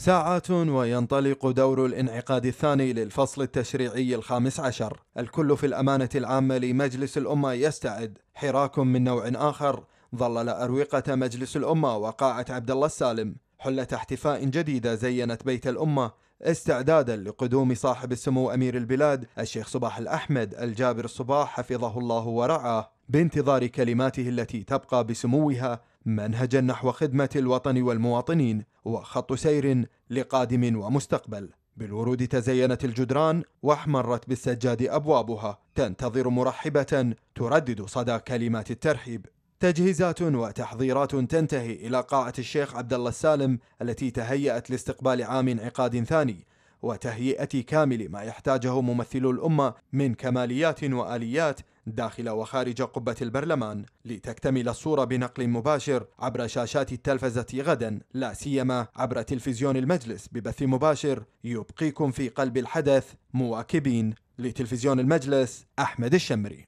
ساعات وينطلق دور الانعقاد الثاني للفصل التشريعي الخامس عشر الكل في الأمانة العامة لمجلس الأمة يستعد حراك من نوع آخر ظلل أروقة مجلس الأمة وقاعة عبد الله السالم حلة احتفاء جديدة زينت بيت الأمة استعدادا لقدوم صاحب السمو أمير البلاد الشيخ صباح الأحمد الجابر الصباح حفظه الله ورعاه بانتظار كلماته التي تبقى بسموها منهجا نحو خدمة الوطن والمواطنين وخط سير لقادم ومستقبل بالورود تزينت الجدران واحمرت بالسجاد أبوابها تنتظر مرحبة تردد صدى كلمات الترحيب تجهيزات وتحضيرات تنتهي إلى قاعة الشيخ عبد الله السالم التي تهيأت لاستقبال عام انعقاد ثاني وتهيئة كامل ما يحتاجه ممثل الأمة من كماليات وآليات داخل وخارج قبة البرلمان لتكتمل الصورة بنقل مباشر عبر شاشات التلفزة غدا لا سيما عبر تلفزيون المجلس ببث مباشر يبقيكم في قلب الحدث مواكبين لتلفزيون المجلس أحمد الشمري